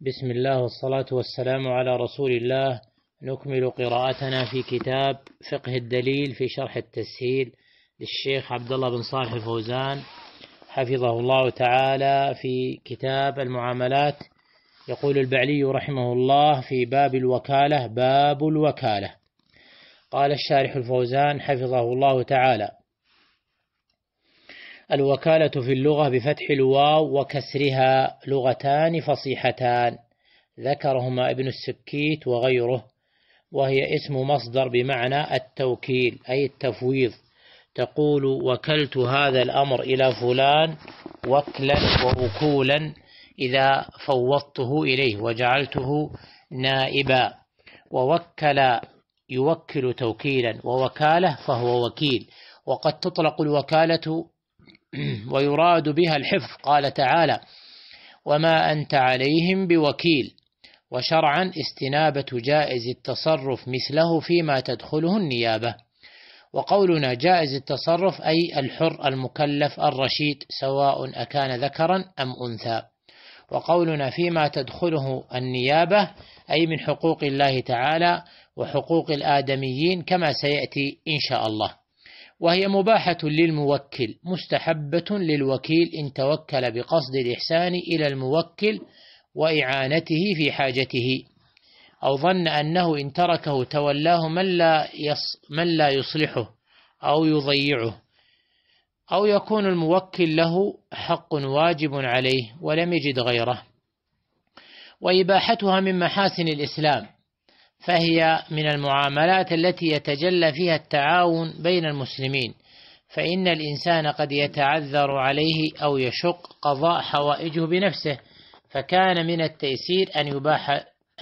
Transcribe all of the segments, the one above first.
بسم الله والصلاة والسلام على رسول الله نكمل قراءتنا في كتاب فقه الدليل في شرح التسهيل للشيخ عبد الله بن صالح الفوزان حفظه الله تعالى في كتاب المعاملات يقول البعلي رحمه الله في باب الوكالة باب الوكالة قال الشارح الفوزان حفظه الله تعالى الوكالة في اللغة بفتح الواو وكسرها لغتان فصيحتان ذكرهما ابن السكيت وغيره وهي اسم مصدر بمعنى التوكيل أي التفويض تقول وكلت هذا الأمر إلى فلان وكلا ووكولا إذا فوضته إليه وجعلته نائبا ووكل يوكل توكيلا ووكالة فهو وكيل وقد تطلق الوكالة ويراد بها الحفظ قال تعالى وما أنت عليهم بوكيل وشرعا استنابة جائز التصرف مثله فيما تدخله النيابة وقولنا جائز التصرف أي الحر المكلف الرشيد سواء أكان ذكرا أم أنثى وقولنا فيما تدخله النيابة أي من حقوق الله تعالى وحقوق الآدميين كما سيأتي إن شاء الله وهي مباحة للموكل مستحبة للوكيل إن توكل بقصد الإحسان إلى الموكل وإعانته في حاجته أو ظن أنه إن تركه تولاه من لا, يص من لا يصلحه أو يضيعه أو يكون الموكل له حق واجب عليه ولم يجد غيره وإباحتها من محاسن الإسلام فهي من المعاملات التي يتجلى فيها التعاون بين المسلمين فإن الإنسان قد يتعذر عليه أو يشق قضاء حوائجه بنفسه فكان من التيسير أن يباح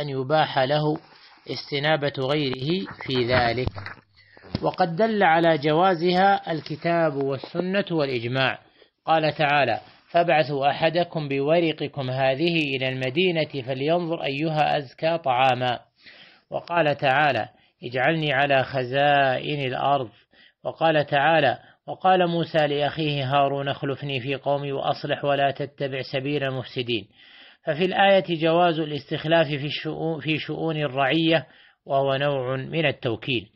أن يباح له استنابة غيره في ذلك وقد دل على جوازها الكتاب والسنة والإجماع قال تعالى فابعثوا أحدكم بورقكم هذه إلى المدينة فلينظر أيها أزكى طعاما وقال تعالى اجعلني على خزائن الأرض وقال تعالى وقال موسى لأخيه هارون اخلفني في قومي وأصلح ولا تتبع سبيل المفسدين ففي الآية جواز الاستخلاف في شؤون, في شؤون الرعية وهو نوع من التوكيل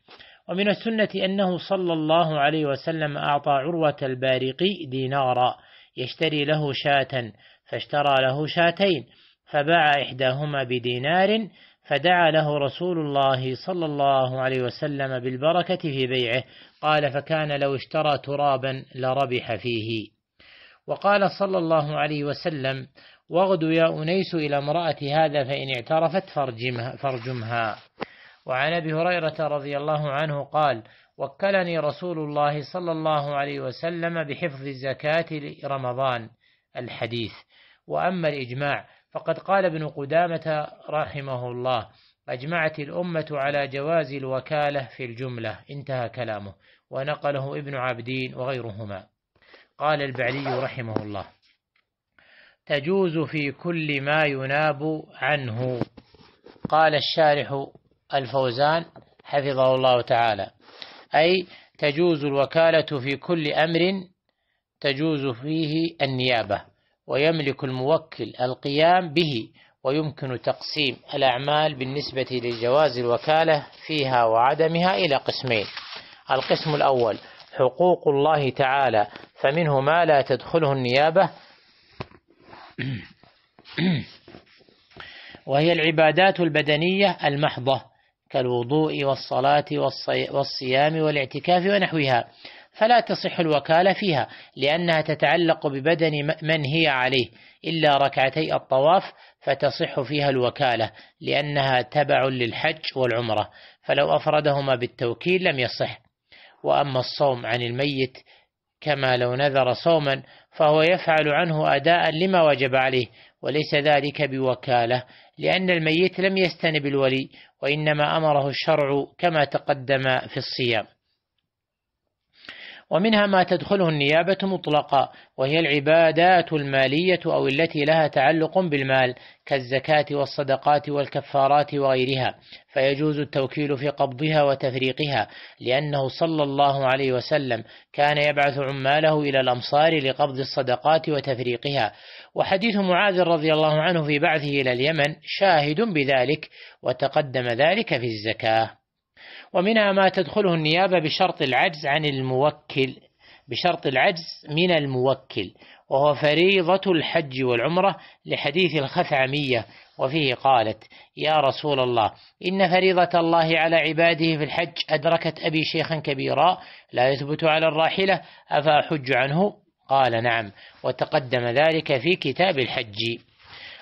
ومن السنة أنه صلى الله عليه وسلم أعطى عروة البارقي دينارا يشتري له شاة فاشترى له شاتين فباع إحداهما بدينار فدعا له رسول الله صلى الله عليه وسلم بالبركة في بيعه قال فكان لو اشترى ترابا لربح فيه وقال صلى الله عليه وسلم واغد يا أنيس إلى امرأة هذا فإن اعترفت فرجمها, فرجمها وعن أبي هريرة رضي الله عنه قال وكلني رسول الله صلى الله عليه وسلم بحفظ زكاة رمضان الحديث وأما الإجماع فقد قال ابن قدامة رحمه الله أجمعت الأمة على جواز الوكالة في الجملة انتهى كلامه ونقله ابن عابدين وغيرهما قال البعلي رحمه الله تجوز في كل ما يناب عنه قال الشارح الفوزان حفظه الله تعالى أي تجوز الوكالة في كل أمر تجوز فيه النيابة ويملك الموكل القيام به ويمكن تقسيم الأعمال بالنسبة لجواز الوكالة فيها وعدمها إلى قسمين القسم الأول حقوق الله تعالى فمنه ما لا تدخله النيابة وهي العبادات البدنية المحضة كالوضوء والصلاة والصيام والاعتكاف ونحوها فلا تصح الوكالة فيها لأنها تتعلق ببدن من هي عليه إلا ركعتي الطواف فتصح فيها الوكالة لأنها تبع للحج والعمرة فلو أفردهما بالتوكيل لم يصح وأما الصوم عن الميت كما لو نذر صوما فهو يفعل عنه أداء لما وجب عليه وليس ذلك بوكالة لأن الميت لم يستنب الولي وإنما أمره الشرع كما تقدم في الصيام ومنها ما تدخله النيابة مطلقة وهي العبادات المالية أو التي لها تعلق بالمال كالزكاة والصدقات والكفارات وغيرها فيجوز التوكيل في قبضها وتفريقها لأنه صلى الله عليه وسلم كان يبعث عماله إلى الأمصار لقبض الصدقات وتفريقها وحديث معاذ رضي الله عنه في بعثه إلى اليمن شاهد بذلك وتقدم ذلك في الزكاه ومنها ما تدخله النيابة بشرط العجز عن الموكل بشرط العجز من الموكل وهو فريضة الحج والعمرة لحديث الخثعمية وفيه قالت يا رسول الله إن فريضة الله على عباده في الحج أدركت أبي شيخا كبيرا لا يثبت على الراحلة أفأحج عنه قال نعم وتقدم ذلك في كتاب الحج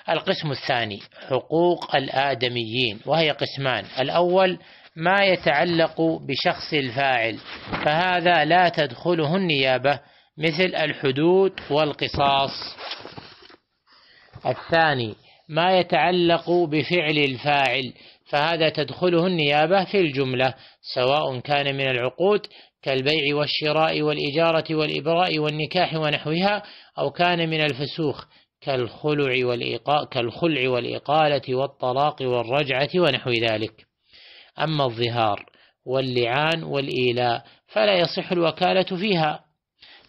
القسم الثاني حقوق الآدميين وهي قسمان الأول ما يتعلق بشخص الفاعل فهذا لا تدخله النيابة مثل الحدود والقصاص الثاني ما يتعلق بفعل الفاعل فهذا تدخله النيابة في الجملة سواء كان من العقود كالبيع والشراء والإجارة والإبراء والنكاح ونحوها أو كان من الفسوخ كالخلع كالخلع والإقالة والطلاق والرجعة ونحو ذلك أما الظهار واللعان والإيلاء فلا يصح الوكالة فيها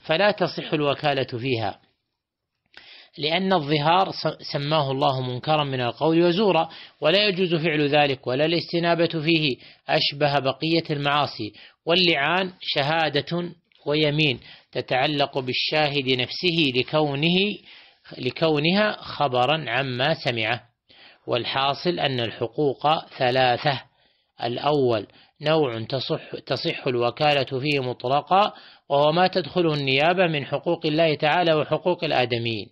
فلا تصح الوكالة فيها لأن الظهار سماه الله منكرا من القول وزورا ولا يجوز فعل ذلك ولا الاستنابة فيه أشبه بقية المعاصي واللعان شهادة ويمين تتعلق بالشاهد نفسه لكونه لكونها خبرا عما سمعه والحاصل أن الحقوق ثلاثة الأول نوع تصح, تصح الوكالة فيه مطلقا وهو ما تدخله النيابة من حقوق الله تعالى وحقوق الآدميين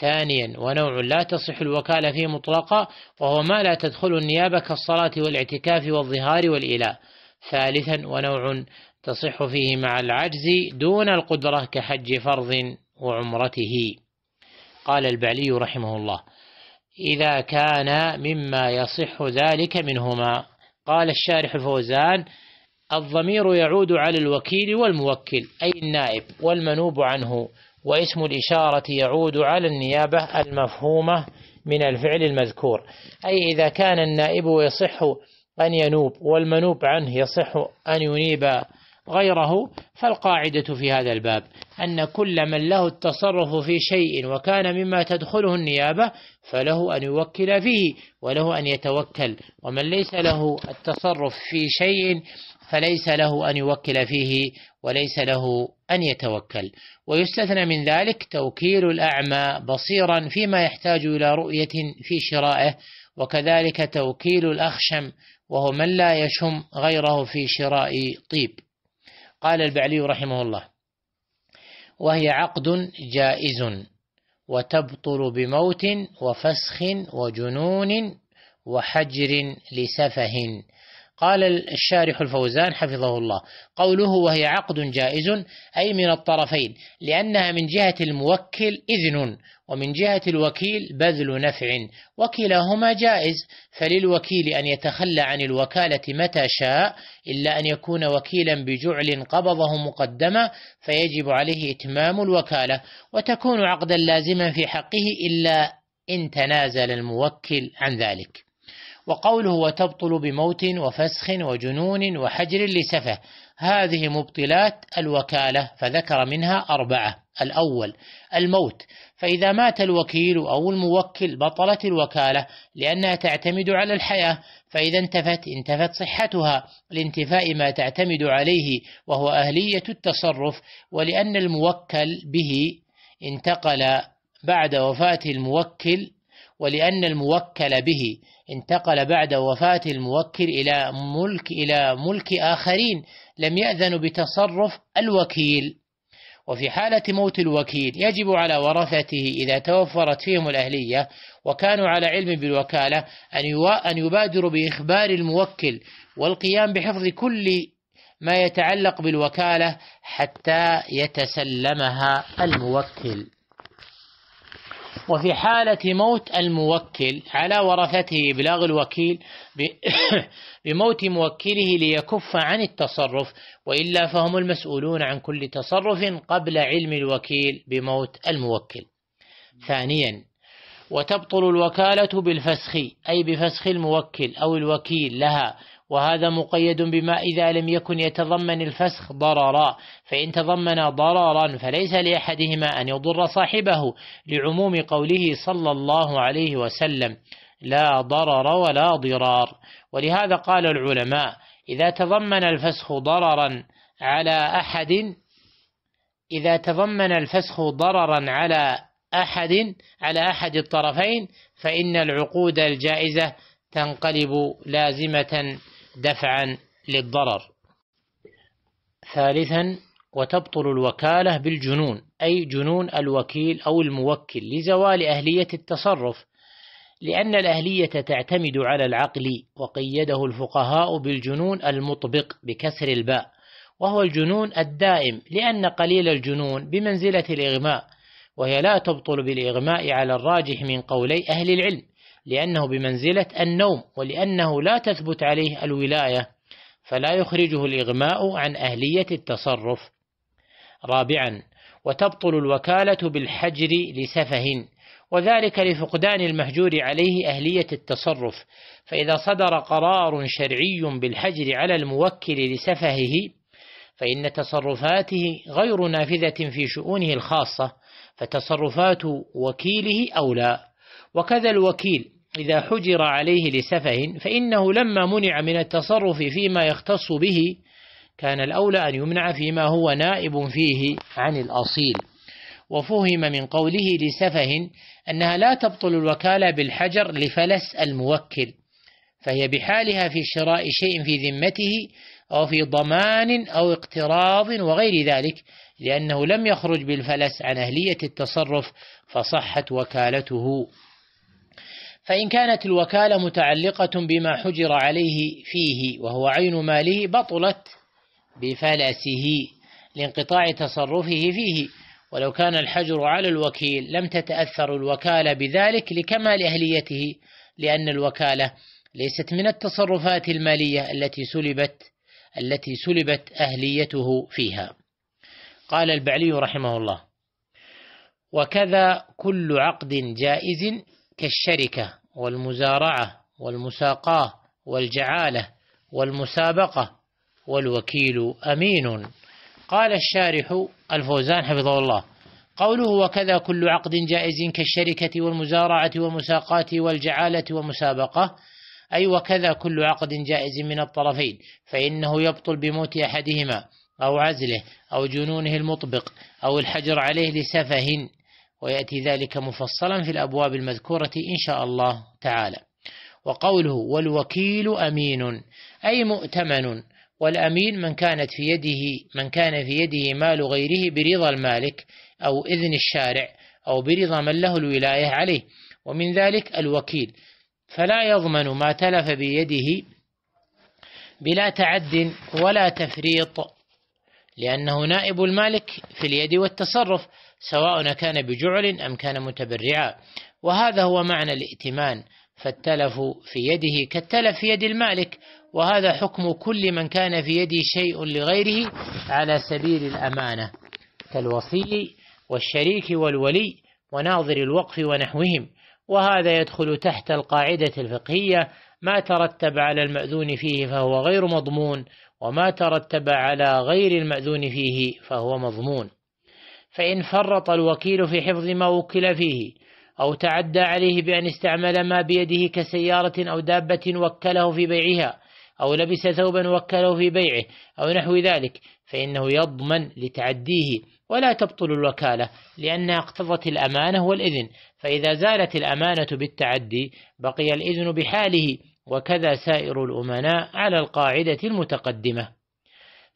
ثانيا ونوع لا تصح الوكالة فيه مطلقا وهو ما لا تدخله النيابة كالصلاة والاعتكاف والظهار والإله ثالثا ونوع تصح فيه مع العجز دون القدرة كحج فرض وعمرته قال البعلي رحمه الله إذا كان مما يصح ذلك منهما قال الشارح الفوزان الضمير يعود على الوكيل والموكل أي النائب والمنوب عنه واسم الإشارة يعود على النيابة المفهومة من الفعل المذكور أي إذا كان النائب يصح أن ينوب والمنوب عنه يصح أن ينيب غيره فالقاعدة في هذا الباب أن كل من له التصرف في شيء وكان مما تدخله النيابة فله أن يوكل فيه وله أن يتوكل ومن ليس له التصرف في شيء فليس له أن يوكل فيه وليس له أن يتوكل ويستثنى من ذلك توكيل الأعمى بصيرا فيما يحتاج إلى رؤية في شرائه وكذلك توكيل الأخشم وهو من لا يشم غيره في شراء طيب قال البعلي رحمه الله وهي عقد جائز وتبطل بموت وفسخ وجنون وحجر لسفه قال الشارح الفوزان حفظه الله قوله وهي عقد جائز أي من الطرفين لأنها من جهة الموكل إذن ومن جهة الوكيل بذل نفع وكلاهما جائز فللوكيل أن يتخلى عن الوكالة متى شاء إلا أن يكون وكيلا بجعل قبضه مقدما فيجب عليه إتمام الوكالة وتكون عقدا لازما في حقه إلا إن تنازل الموكل عن ذلك وقوله وتبطل بموت وفسخ وجنون وحجر لسفه هذه مبطلات الوكالة فذكر منها أربعة الأول الموت فإذا مات الوكيل أو الموكل بطلت الوكالة لأنها تعتمد على الحياة فإذا انتفت انتفت صحتها لانتفاء ما تعتمد عليه وهو أهلية التصرف ولأن الموكل به انتقل بعد وفاة الموكل ولأن الموكل به انتقل بعد وفاة الموكل إلى ملك إلى ملك آخرين لم يأذن بتصرف الوكيل وفي حالة موت الوكيل يجب على ورثته إذا توفرت فيهم الأهلية وكانوا على علم بالوكالة أن يبادروا بإخبار الموكل والقيام بحفظ كل ما يتعلق بالوكالة حتى يتسلمها الموكل وفي حالة موت الموكل على ورثته إبلاغ الوكيل بموت موكله ليكف عن التصرف وإلا فهم المسؤولون عن كل تصرف قبل علم الوكيل بموت الموكل ثانيا وتبطل الوكالة بالفسخ أي بفسخ الموكل أو الوكيل لها وهذا مقيد بما إذا لم يكن يتضمن الفسخ ضررا فإن تضمن ضررا فليس لأحدهما أن يضر صاحبه لعموم قوله صلى الله عليه وسلم لا ضرر ولا ضرار ولهذا قال العلماء إذا تضمن الفسخ ضررا على أحد إذا تضمن الفسخ ضررا على أحد على أحد الطرفين فإن العقود الجائزة تنقلب لازمة دفعا للضرر ثالثا وتبطل الوكالة بالجنون أي جنون الوكيل أو الموكل لزوال أهلية التصرف لأن الأهلية تعتمد على العقل وقيده الفقهاء بالجنون المطبق بكسر الباء وهو الجنون الدائم لأن قليل الجنون بمنزلة الإغماء وهي لا تبطل بالإغماء على الراجح من قولي أهل العلم لأنه بمنزلة النوم ولأنه لا تثبت عليه الولاية فلا يخرجه الإغماء عن أهلية التصرف رابعا وتبطل الوكالة بالحجر لسفه وذلك لفقدان المهجور عليه أهلية التصرف فإذا صدر قرار شرعي بالحجر على الموكل لسفهه فإن تصرفاته غير نافذة في شؤونه الخاصة فتصرفات وكيله أولى وكذا الوكيل إذا حجر عليه لسفه فإنه لما منع من التصرف فيما يختص به كان الأولى أن يمنع فيما هو نائب فيه عن الأصيل وفهم من قوله لسفه أنها لا تبطل الوكالة بالحجر لفلس الموكل فهي بحالها في شراء شيء في ذمته أو في ضمان أو اقتراض وغير ذلك لأنه لم يخرج بالفلس عن أهلية التصرف فصحت وكالته فإن كانت الوكالة متعلقة بما حجر عليه فيه وهو عين ماله بطلت بفلسه لانقطاع تصرفه فيه ولو كان الحجر على الوكيل لم تتأثر الوكالة بذلك لكمال أهليته لأن الوكالة ليست من التصرفات المالية التي سلبت التي سلبت أهليته فيها قال البعلي رحمه الله وكذا كل عقد جائز كالشركة والمزارعة والمساقاة والجعالة والمسابقة والوكيل أمين قال الشارح الفوزان حفظه الله قوله وكذا كل عقد جائز كالشركة والمزارعة والمساقاة والجعالة والمسابقة أي وكذا كل عقد جائز من الطرفين فإنه يبطل بموت أحدهما أو عزله أو جنونه المطبق أو الحجر عليه لسفه ويأتي ذلك مفصلا في الأبواب المذكورة إن شاء الله تعالى وقوله والوكيل أمين أي مؤتمن والأمين من كانت في يده من كان في يده مال غيره برضا المالك أو إذن الشارع أو برضا من له الولاية عليه ومن ذلك الوكيل فلا يضمن ما تلف بيده بلا تعد ولا تفريط لأنه نائب المالك في اليد والتصرف سواء كان بجعل أم كان متبرعا وهذا هو معنى الائتمان فالتلف في يده كالتلف في يد المالك وهذا حكم كل من كان في يده شيء لغيره على سبيل الأمانة كالوصي والشريك والولي وناظر الوقف ونحوهم وهذا يدخل تحت القاعدة الفقهية ما ترتب على المأذون فيه فهو غير مضمون وما ترتب على غير المأذون فيه فهو مضمون فإن فرط الوكيل في حفظ ما وكل فيه أو تعدى عليه بأن استعمل ما بيده كسيارة أو دابة وكله في بيعها أو لبس ثوبا وكله في بيعه أو نحو ذلك فإنه يضمن لتعديه ولا تبطل الوكالة لأنها اقتضت الأمانة والإذن فإذا زالت الأمانة بالتعدي بقي الإذن بحاله وكذا سائر الأمناء على القاعدة المتقدمة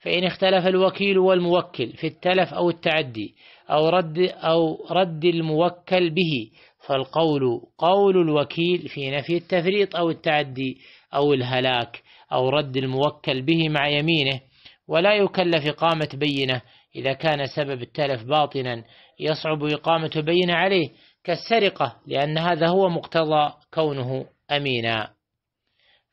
فإن اختلف الوكيل والموكل في التلف أو التعدي أو رد, أو رد الموكل به فالقول قول الوكيل في نفي التفريط أو التعدي أو الهلاك أو رد الموكل به مع يمينه ولا يكلف إقامة بينة إذا كان سبب التلف باطنا يصعب إقامة بينة عليه كالسرقة لأن هذا هو مقتضى كونه أمينا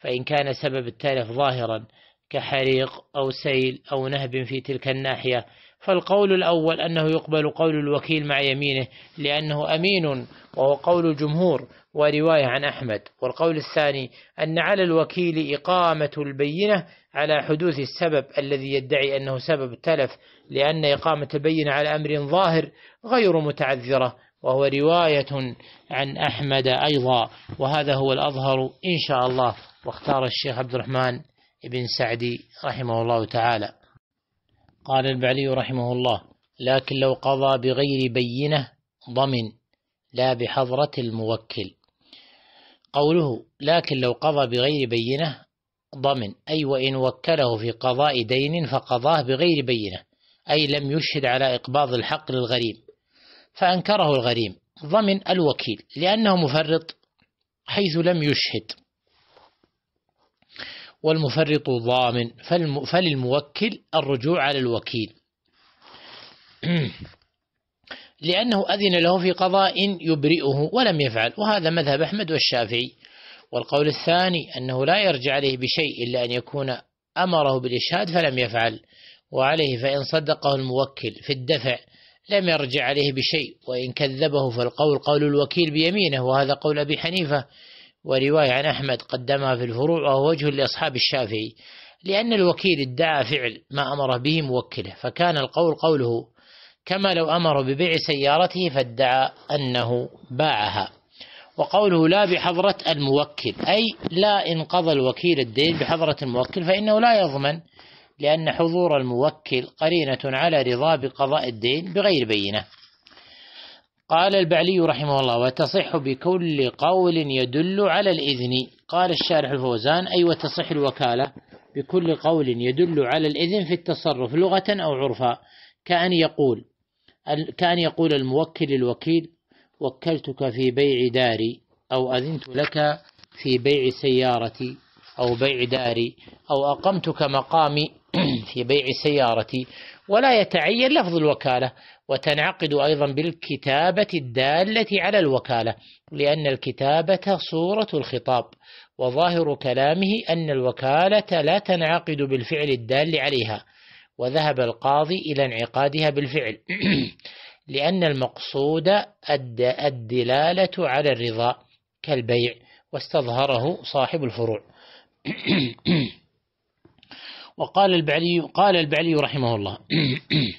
فإن كان سبب التلف ظاهرا كحريق أو سيل أو نهب في تلك الناحية فالقول الأول أنه يقبل قول الوكيل مع يمينه لأنه أمين وهو قول الجمهور ورواية عن أحمد والقول الثاني أن على الوكيل إقامة البينة على حدوث السبب الذي يدعي أنه سبب التلف لأن إقامة البينة على أمر ظاهر غير متعذرة وهو رواية عن أحمد أيضا وهذا هو الأظهر إن شاء الله واختار الشيخ عبد الرحمن بن سعدي رحمه الله تعالى قال البعلي رحمه الله لكن لو قضى بغير بينة ضمن لا بحضرة الموكل قوله لكن لو قضى بغير بينة ضمن أي وإن وكله في قضاء دين فقضاه بغير بينة أي لم يشهد على إقباض الحق للغريب فأنكره الغريم ضمن الوكيل لأنه مفرط حيث لم يشهد والمفرط ضامن فللموكل الرجوع على الوكيل لأنه أذن له في قضاء يبرئه ولم يفعل وهذا مذهب أحمد والشافعي والقول الثاني أنه لا يرجع عليه بشيء إلا أن يكون أمره بالإشهاد فلم يفعل وعليه فإن صدقه الموكل في الدفع لم يرجع عليه بشيء وإن كذبه فالقول قول الوكيل بيمينه وهذا قول أبي حنيفة ورواية عن أحمد قدمها في الفروع وهو وجه لأصحاب الشافعي لأن الوكيل ادعى فعل ما أمر به موكله فكان القول قوله كما لو أمر ببيع سيارته فادعى أنه باعها وقوله لا بحضرة الموكل أي لا إنقض الوكيل الدين بحضرة الموكل فإنه لا يضمن لأن حضور الموكل قرينة على رضاه بقضاء الدين بغير بينة قال البعلي رحمه الله وتصح بكل قول يدل على الإذن قال الشارح الفوزان أي أيوة وتصح الوكالة بكل قول يدل على الإذن في التصرف لغة أو عرفا كأن يقول كأن يقول الموكل للوكيل وكلتك في بيع داري أو أذنت لك في بيع سيارتي أو بيع داري أو أقمتك مقامي في بيع السيارة ولا يتعين لفظ الوكالة وتنعقد أيضا بالكتابة الدالة على الوكالة لأن الكتابة صورة الخطاب وظاهر كلامه أن الوكالة لا تنعقد بالفعل الدال عليها وذهب القاضي إلى انعقادها بالفعل لأن المقصود الدلالة على الرضا كالبيع واستظهره صاحب الفروع وقال البعلي قال البعلي رحمه الله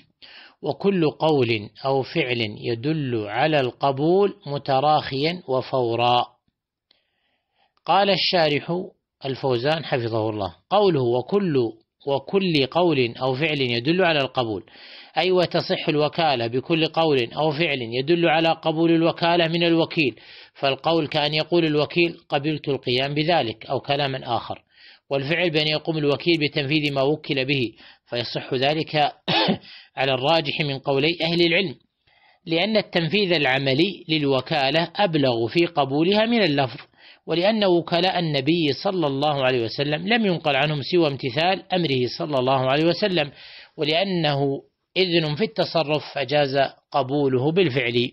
وكل قول أو فعل يدل على القبول متراخيا وفورا قال الشارح الفوزان حفظه الله قوله وكل وكل قول أو فعل يدل على القبول أي أيوة وتصح الوكالة بكل قول أو فعل يدل على قبول الوكالة من الوكيل فالقول كأن يقول الوكيل قبلت القيام بذلك أو كلاما آخر والفعل بأن يقوم الوكيل بتنفيذ ما وكل به فيصح ذلك على الراجح من قولي أهل العلم لأن التنفيذ العملي للوكالة أبلغ في قبولها من اللفظ ولأن وكلاء النبي صلى الله عليه وسلم لم ينقل عنهم سوى امتثال أمره صلى الله عليه وسلم ولأنه إذن في التصرف فجاز قبوله بالفعل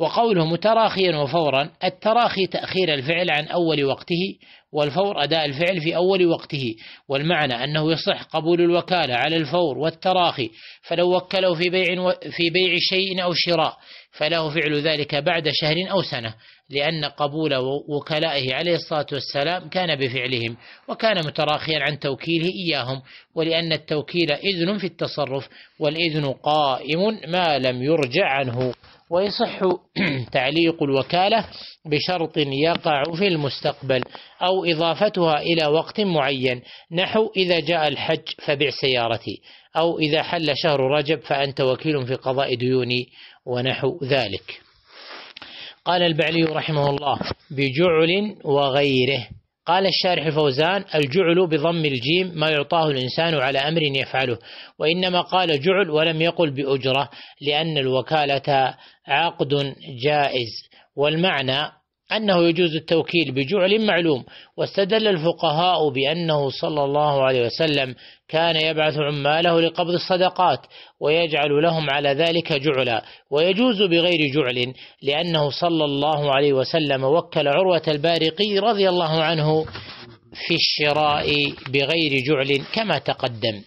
وقوله متراخيا وفورا التراخي تأخير الفعل عن أول وقته والفور أداء الفعل في أول وقته والمعنى أنه يصح قبول الوكالة على الفور والتراخي فلو وكله في بيع, في بيع شيء أو شراء فله فعل ذلك بعد شهر أو سنة لأن قبول وكلائه عليه الصلاة والسلام كان بفعلهم وكان متراخيا عن توكيله إياهم ولأن التوكيل إذن في التصرف والإذن قائم ما لم يرجع عنه ويصح تعليق الوكالة بشرط يقع في المستقبل أو إضافتها إلى وقت معين نحو إذا جاء الحج فبع سيارتي أو إذا حل شهر رجب فأنت وكيل في قضاء ديوني ونحو ذلك قال البعلي رحمه الله بجعل وغيره قال الشارح الفوزان الجعل بضم الجيم ما يعطاه الإنسان على أمر يفعله وإنما قال جعل ولم يقل بأجرة لأن الوكالة عقد جائز والمعنى أنه يجوز التوكيل بجعل معلوم واستدل الفقهاء بأنه صلى الله عليه وسلم كان يبعث عماله لقبض الصدقات ويجعل لهم على ذلك جعلا ويجوز بغير جعل لأنه صلى الله عليه وسلم وكل عروة البارقي رضي الله عنه في الشراء بغير جعل كما تقدم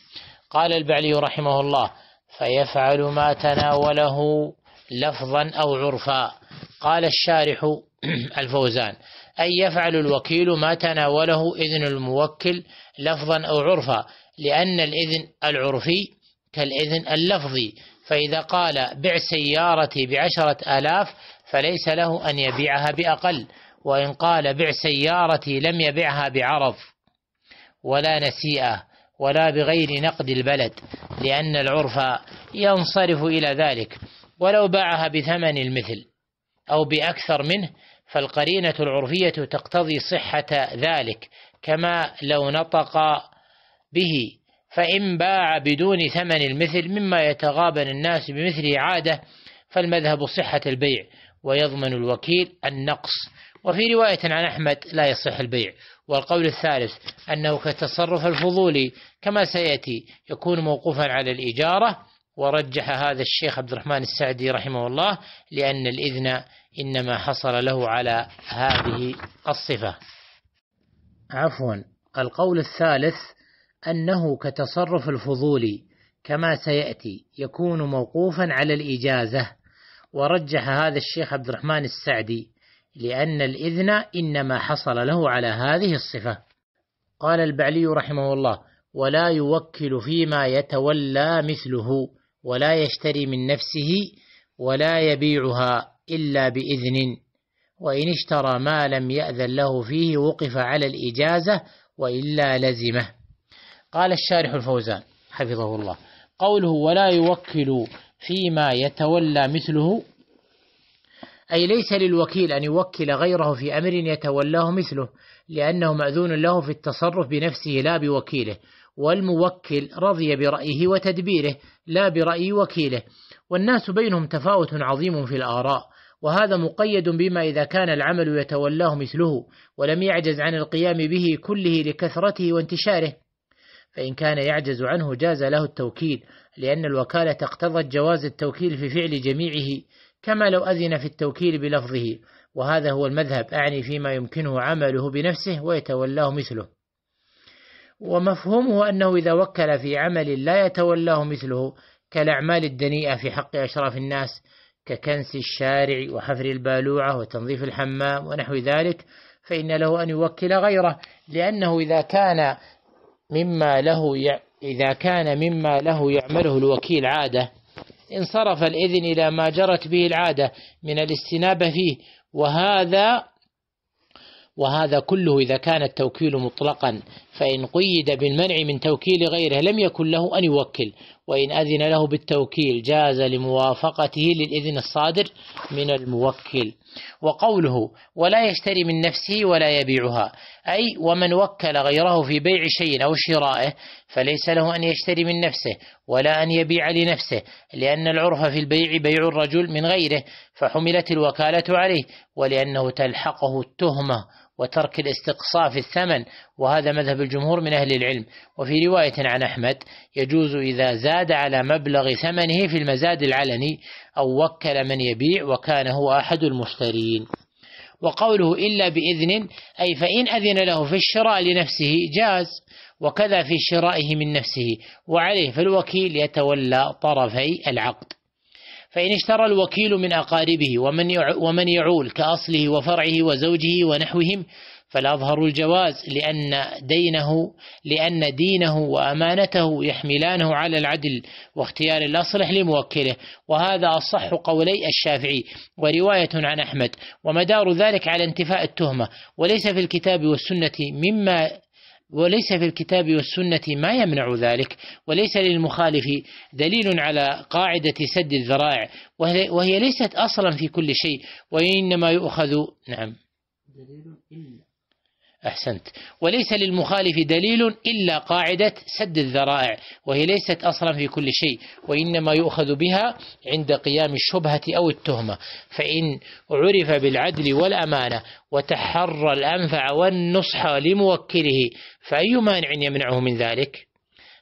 قال البعلي رحمه الله فيفعل ما تناوله لفظا أو عرفا قال الشارح الفوزان أي يفعل الوكيل ما تناوله إذن الموكل لفظا أو عرفا لأن الإذن العرفي كالإذن اللفظي فإذا قال بع سيارتي بعشرة آلاف فليس له أن يبيعها بأقل وإن قال بع سيارتي لم يبعها بعرف ولا نسيئة ولا بغير نقد البلد لأن العرف ينصرف إلى ذلك ولو باعها بثمن المثل أو بأكثر منه فالقرينة العرفية تقتضي صحة ذلك كما لو نطق به فإن باع بدون ثمن المثل مما يتغابن الناس بمثله عادة فالمذهب صحة البيع ويضمن الوكيل النقص وفي رواية عن أحمد لا يصح البيع والقول الثالث أنه كتصرف الفضولي كما سيأتي يكون موقوفا على الإجارة ورجح هذا الشيخ عبد الرحمن السعدي رحمه الله لأن الإذن إنما حصل له على هذه الصفة عفوا القول الثالث أنه كتصرف الفضولي كما سيأتي يكون موقوفا على الإجازة ورجح هذا الشيخ عبد الرحمن السعدي لأن الإذن إنما حصل له على هذه الصفة قال البعلي رحمه الله ولا يوكل فيما يتولى مثله ولا يشتري من نفسه ولا يبيعها إلا بإذن وإن اشترى ما لم يأذن له فيه وقف على الإجازة وإلا لزمه قال الشارح الفوزان حفظه الله قوله ولا يوكل فيما يتولى مثله أي ليس للوكيل أن يوكل غيره في أمر يتولاه مثله لأنه مأذون له في التصرف بنفسه لا بوكيله والموكل رضي برأيه وتدبيره لا برأي وكيله والناس بينهم تفاوت عظيم في الآراء وهذا مقيد بما إذا كان العمل يتولاه مثله ولم يعجز عن القيام به كله لكثرته وانتشاره فإن كان يعجز عنه جاز له التوكيل لأن الوكالة اقتضت جواز التوكيل في فعل جميعه كما لو أذن في التوكيل بلفظه وهذا هو المذهب أعني فيما يمكنه عمله بنفسه ويتولاه مثله ومفهومه أنه إذا وكل في عمل لا يتولاه مثله كالأعمال الدنيئة في حق أشراف الناس ككنس الشارع وحفر البالوعة وتنظيف الحمام ونحو ذلك فإن له أن يوكل غيره لأنه إذا كان مما له ي... إذا كان مما له يعمله الوكيل عادة انصرف الإذن إلى ما جرت به العادة من الاستنابة فيه وهذا وهذا كله إذا كان التوكيل مطلقا فإن قيد بالمنع من توكيل غيره لم يكن له أن يوكل وإن أذن له بالتوكيل جاز لموافقته للإذن الصادر من الموكل وقوله ولا يشتري من نفسه ولا يبيعها أي ومن وكل غيره في بيع شيء أو شرائه فليس له أن يشتري من نفسه ولا أن يبيع لنفسه لأن العرف في البيع بيع الرجل من غيره فحملت الوكالة عليه ولأنه تلحقه التهمة وترك الاستقصاء في الثمن وهذا مذهب الجمهور من أهل العلم وفي رواية عن أحمد يجوز إذا زاد على مبلغ ثمنه في المزاد العلني أو وكل من يبيع وكان هو أحد المشترين وقوله إلا بإذن أي فإن أذن له في الشراء لنفسه جاز وكذا في شرائه من نفسه وعليه فالوكيل يتولى طرفي العقد فإن اشترى الوكيل من أقاربه ومن ومن يعول كأصله وفرعه وزوجه ونحوهم فالأظهر الجواز لأن دينه لأن دينه وأمانته يحملانه على العدل واختيار الأصلح لموكله وهذا أصح قولي الشافعي ورواية عن أحمد ومدار ذلك على انتفاء التهمة وليس في الكتاب والسنة مما وليس في الكتاب والسنة ما يمنع ذلك وليس للمخالف دليل على قاعدة سد الذرائع وهي ليست أصلا في كل شيء وإنما يؤخذ نعم دليل إلا أحسنت وليس للمخالف دليل إلا قاعدة سد الذرائع وهي ليست أصلا في كل شيء وإنما يؤخذ بها عند قيام الشبهة أو التهمة فإن عرف بالعدل والأمانة وتحرى الأنفع والنصح لموكله فأي مانع يمنعه من ذلك؟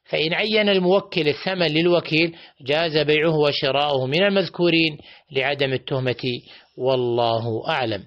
فإن عين الموكل الثمن للوكيل جاز بيعه وشراؤه من المذكورين لعدم التهمة والله أعلم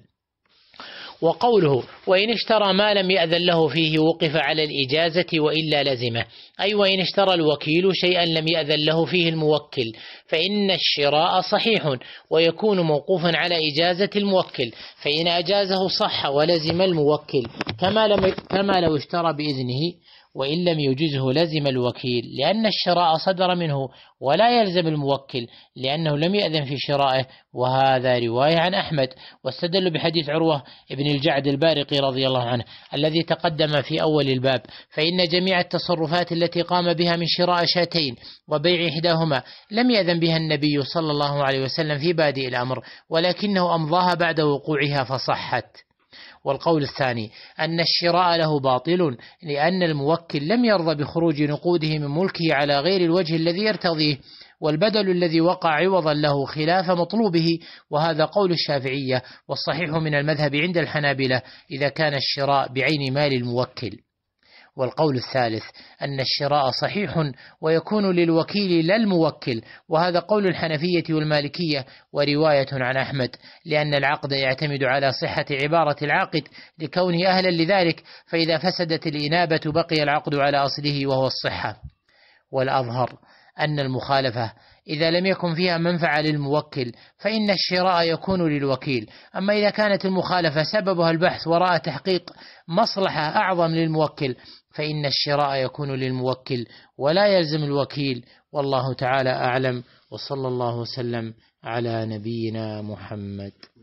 وقوله وإن اشترى ما لم يأذن له فيه وقف على الإجازة وإلا لزمه أي وإن اشترى الوكيل شيئا لم يأذن له فيه الموكل فإن الشراء صحيح ويكون موقوفا على إجازة الموكل فإن أجازه صح ولزم الموكل كما, لم كما لو اشترى بإذنه وإن لم يجزه لزم الوكيل لأن الشراء صدر منه ولا يلزم الموكل لأنه لم يأذن في شرائه وهذا رواية عن أحمد واستدل بحديث عروة بن الجعد البارقي رضي الله عنه الذي تقدم في أول الباب فإن جميع التصرفات التي قام بها من شراء شاتين وبيع إحداهما لم يأذن بها النبي صلى الله عليه وسلم في بادئ الأمر ولكنه أمضاها بعد وقوعها فصحت والقول الثاني أن الشراء له باطل لأن الموكل لم يرضى بخروج نقوده من ملكه على غير الوجه الذي يرتضيه والبدل الذي وقع عوضا له خلاف مطلوبه وهذا قول الشافعية والصحيح من المذهب عند الحنابلة إذا كان الشراء بعين مال الموكل والقول الثالث أن الشراء صحيح ويكون للوكيل لا الموكل وهذا قول الحنفية والمالكية ورواية عن أحمد لأن العقد يعتمد على صحة عبارة العاقد لكونه أهلا لذلك فإذا فسدت الإنابة بقي العقد على أصله وهو الصحة والأظهر أن المخالفة إذا لم يكن فيها منفعة للموكل فإن الشراء يكون للوكيل أما إذا كانت المخالفة سببها البحث وراء تحقيق مصلحة أعظم للموكل فإن الشراء يكون للموكل ولا يلزم الوكيل والله تعالى أعلم وصلى الله وسلم على نبينا محمد